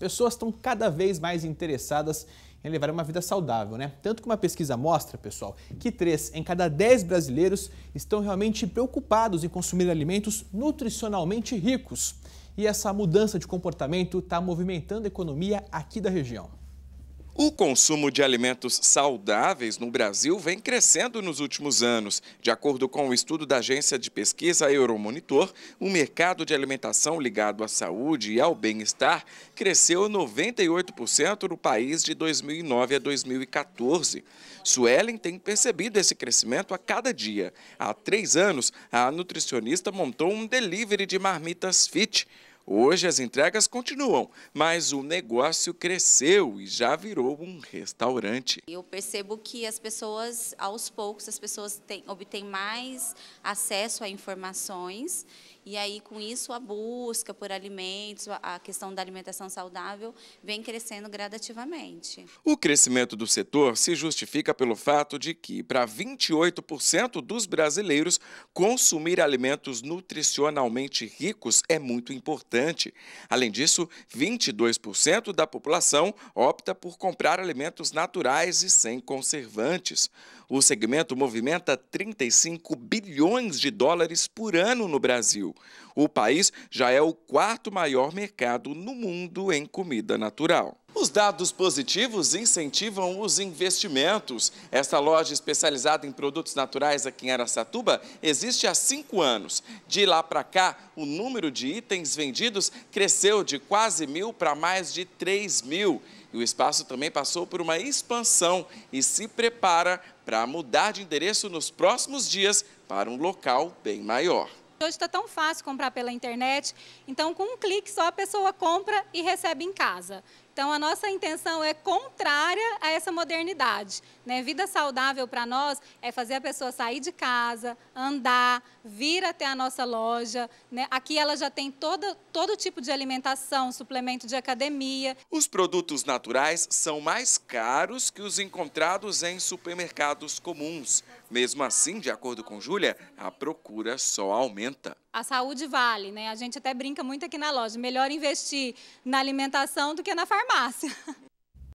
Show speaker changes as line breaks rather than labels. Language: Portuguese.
Pessoas estão cada vez mais interessadas em levar uma vida saudável, né? Tanto que uma pesquisa mostra, pessoal, que 3 em cada 10 brasileiros estão realmente preocupados em consumir alimentos nutricionalmente ricos. E essa mudança de comportamento está movimentando a economia aqui da região.
O consumo de alimentos saudáveis no Brasil vem crescendo nos últimos anos. De acordo com o um estudo da agência de pesquisa Euromonitor, o mercado de alimentação ligado à saúde e ao bem-estar cresceu 98% no país de 2009 a 2014. Suelen tem percebido esse crescimento a cada dia. Há três anos, a nutricionista montou um delivery de marmitas fit. Hoje as entregas continuam, mas o negócio cresceu e já virou um restaurante.
Eu percebo que as pessoas, aos poucos, as pessoas têm, obtêm mais acesso a informações e aí, com isso, a busca por alimentos, a questão da alimentação saudável vem crescendo gradativamente.
O crescimento do setor se justifica pelo fato de que, para 28% dos brasileiros, consumir alimentos nutricionalmente ricos é muito importante. Além disso, 22% da população opta por comprar alimentos naturais e sem conservantes. O segmento movimenta 35 bilhões de dólares por ano no Brasil. O país já é o quarto maior mercado no mundo em comida natural. Os dados positivos incentivam os investimentos. Esta loja especializada em produtos naturais aqui em Aracatuba existe há cinco anos. De lá para cá, o número de itens vendidos cresceu de quase mil para mais de 3 mil. E o espaço também passou por uma expansão e se prepara para mudar de endereço nos próximos dias para um local bem maior.
Hoje está tão fácil comprar pela internet, então com um clique só a pessoa compra e recebe em casa. Então, a nossa intenção é contrária a essa modernidade. Né? Vida saudável para nós é fazer a pessoa sair de casa, andar, vir até a nossa loja. Né? Aqui ela já tem todo, todo tipo de alimentação, suplemento de academia.
Os produtos naturais são mais caros que os encontrados em supermercados comuns. Mesmo assim, de acordo com Júlia, a procura só aumenta
a saúde vale, né? A gente até brinca muito aqui na loja, melhor investir na alimentação do que na farmácia farmácia.